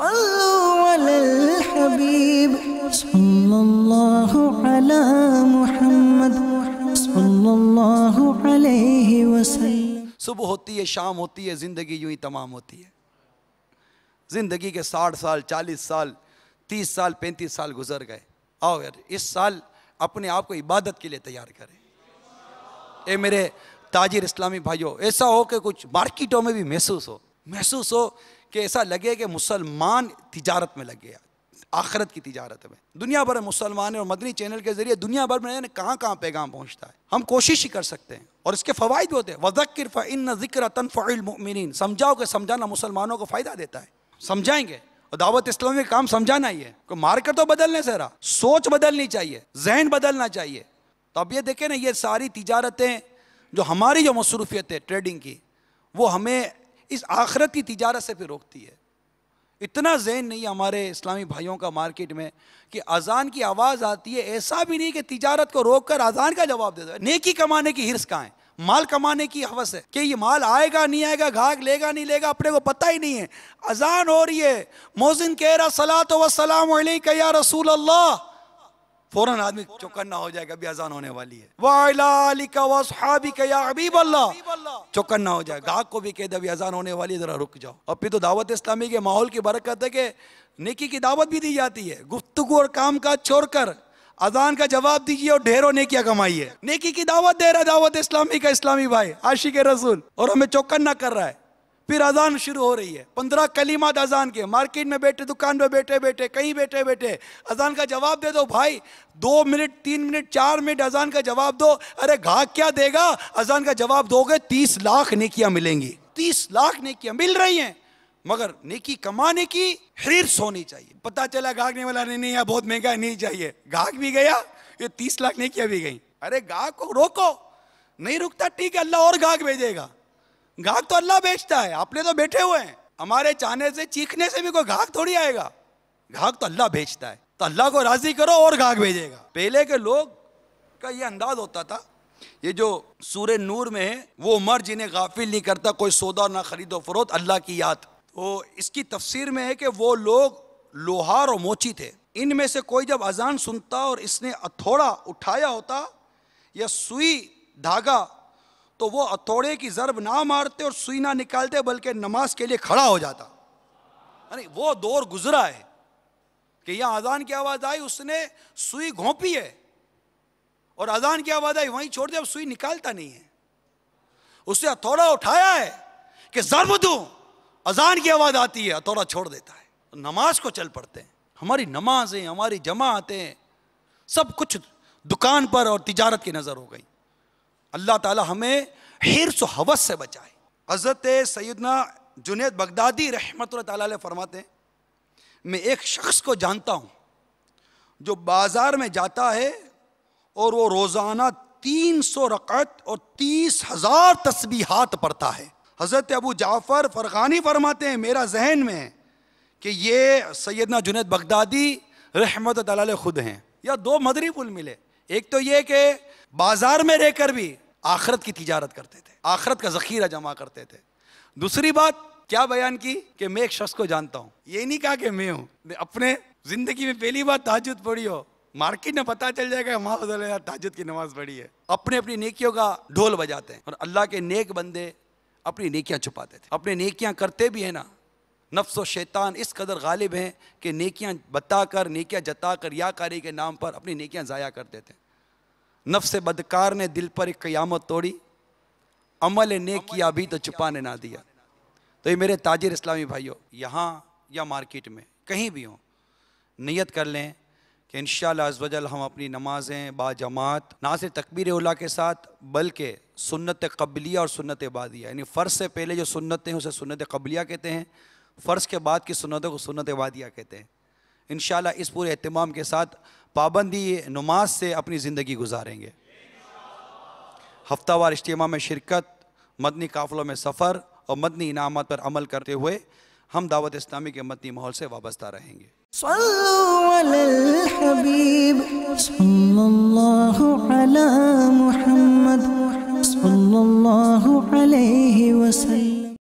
सुबह होती है शाम होती है ज़िंदगी यूं ही तमाम होती है ज़िंदगी के साठ साल चालीस साल तीस साल पैंतीस साल गुजर गए आओ यार इस साल अपने आप को इबादत के लिए तैयार करें ए मेरे ताजिर इस्लामी भाइयों ऐसा हो कि कुछ मार्केटों में भी महसूस हो महसूस हो कि ऐसा लगे कि मुसलमान तिजारत में लग गया आखरत की तिजारत में दुनिया भर में मुसलमान और मदनी चैनल के जरिए दुनिया भर में कहाँ कहाँ पैगाम पहुँचता है हम कोशिश ही कर सकते हैं और इसके फ़वाद होते हैं वजक्र फ़िन ज़िक्र तनफ़िन समझाओ कि समझाना मुसलमानों को फ़ायदा देता है समझाएंगे और दावत इस्लामी का काम समझाना ही है को मार्कर तो बदलने से रहा सोच बदलनी चाहिए जहन बदलना चाहिए तो अब ये देखें ना ये सारी तिजारतें जो हमारी जो मसरूफियत है ट्रेडिंग की वो हमें इस आखरत की तिजारत से फिर रोकती है इतना जहन नहीं हमारे इस्लामी भाइयों का मार्केट में कि अजान की आवाज़ आती है ऐसा भी नहीं कि तिजारत को रोक कर अजान का जवाब दे दो नेकी कमाने की हिरस कहाँ है माल कमाने की हवस है कि ये माल आएगा नहीं आएगा घाक लेगा नहीं लेगा अपने को पता ही नहीं है अजान हो रही है मोहसिन कह रहा सलात सलाम या रसूल अल्लाह फौरन आदमी चौकन्ना हो जाएगा अभी अजान होने वाली है चौकन्ना हो जाए गाहक को भी कह दे अभी अजान होने वाली है जरा रुक जाओ अब तो दावत इस्लामी के माहौल की बरकत है कि नेकी की दावत भी दी जाती है गुफ्तगु और काम काज छोड़ कर अजान का जवाब दीजिए और ढेरों नेकिया है नेकी की दावत दे रहा है दावत इस्लामी का इस्लामी भाई आशिक रसूल और हमें चौकन्ना कर रहा है फिर अजान शुरू हो रही है पंद्रह कलीमात अजान के मार्केट में बैठे दुकान पर बैठे बैठे कहीं बैठे बैठे अजान का जवाब दे दो भाई दो मिनट तीन मिनट चार मिनट अजान का जवाब दो अरे घाक क्या देगा अजान का जवाब दोगे तीस लाख नेकियां मिलेंगी तीस लाख नेकियां मिल रही हैं मगर नेकी कमाने की हिर्स होनी चाहिए पता चला घागने वाला नहीं नहीं बहुत महंगा नहीं चाहिए घाक भी गया ये तीस लाख नेकियां भी गई अरे घाघ को रोको नहीं रुकता ठीक है अल्लाह और घाक भेजेगा घाक तो अल्लाह बेचता है अपने तो बैठे हुए हैं हमारे चाहने से चीखने से भी कोई घाक थोड़ी आएगा घाक तो अल्लाह बेचता है तो अल्लाह को राजी करो और घाक भेजेगा पहले के लोग का ये अंदाज होता था ये जो सूर्य नूर में है वो उमर जिन्हें गाफिल नहीं करता कोई सौदा ना खरीदो फरोत अल्लाह की याद तो इसकी तफसीर में है कि वो लोग लोहार और मोची थे इनमें से कोई जब अजान सुनता और इसने अथोड़ा उठाया होता या सुई धागा तो वो हथौड़े की ज़रब ना मारते और सुई ना निकालते बल्कि नमाज के लिए खड़ा हो जाता अरे वो दौर गुजरा है कि यह अजान की आवाज़ आई उसने सुई घोंपी है और अजान की आवाज़ आई वहीं छोड़ दिया अब सुई निकालता नहीं है उसने हथौड़ा उठाया है कि ज़रब दू अजान की आवाज़ आती है हथौड़ा छोड़ देता है तो नमाज को चल पड़ते हैं हमारी नमाजें हमारी जमातें सब कुछ दुकान पर और तिजारत की नज़र हो गई अल्लाह ताला हमें हिर हवस से बचाए हज़रत सैदना जुनेद बगदादी रहमत फरमाते हैं मैं एक शख्स को जानता हूँ जो बाज़ार में जाता है और वो रोज़ाना तीन सौ रकत और तीस हज़ार तस्बीहात पढ़ता है हज़रत अबू जाफ़र फ़रखानी फरमाते हैं मेरा जहन में कि ये सैदना जुनेद बगदादी रहमत खुद हैं या दो मदरी पुल मिले एक तो ये कि बाजार में रहकर भी आखरत की तजारत करते थे आखरत का जखीरा जमा करते थे दूसरी बात क्या बयान की कि मैं एक शख्स को जानता हूँ ये नहीं कहा कि मैं हूँ अपने जिंदगी में पहली बार ताजुद पढ़ी हो मार्केट में पता चल जाएगा माँ ताजुद की नमाज पढ़ी है अपने अपनी नेकियों का ढोल बजाते हैं और अल्लाह के नेक बंदे अपनी नेकियां छुपाते थे अपने नेकियां करते भी है ना नफ्स व शैतान इस कदर गालिब हैं कि नेकियां बताकर नेकियां जताकर जता कर या कारी के नाम पर अपनी नेकियां ज़ाया कर देते हैं नफ्स बदकार ने दिल पर एक क़यामत तोड़ी अमल ने किया भी तो, तो छुपाने ना दिया तो ये मेरे ताजिर इस्लामी भाइयों यहाँ या मार्केट में कहीं भी हो नियत कर लें कि इन शजल हम अपनी नमाजें बाजमात ना सिर्फ तकबीर उला के साथ बल्कि सुन्नत कबलिया और सुन्नत बादिया यानी फ़र्ज से पहले जो सुन्नतें हैं उसे सुन्नत कबलिया कहते हैं फ़र्ज के बाद की सुनतों को सुनत वादिया कहते हैं इन इस पूरे अहतमाम के साथ पाबंदी नमाज से अपनी ज़िंदगी गुजारेंगे हफ्तावार इज्तम में शिरकत मदनी काफलों में सफ़र और मदनी इनामत पर अमल करते हुए हम दावत इस्लामी के मदनी माहौल से वाबस्ता रहेंगे सल्लल्लाहु अलैहि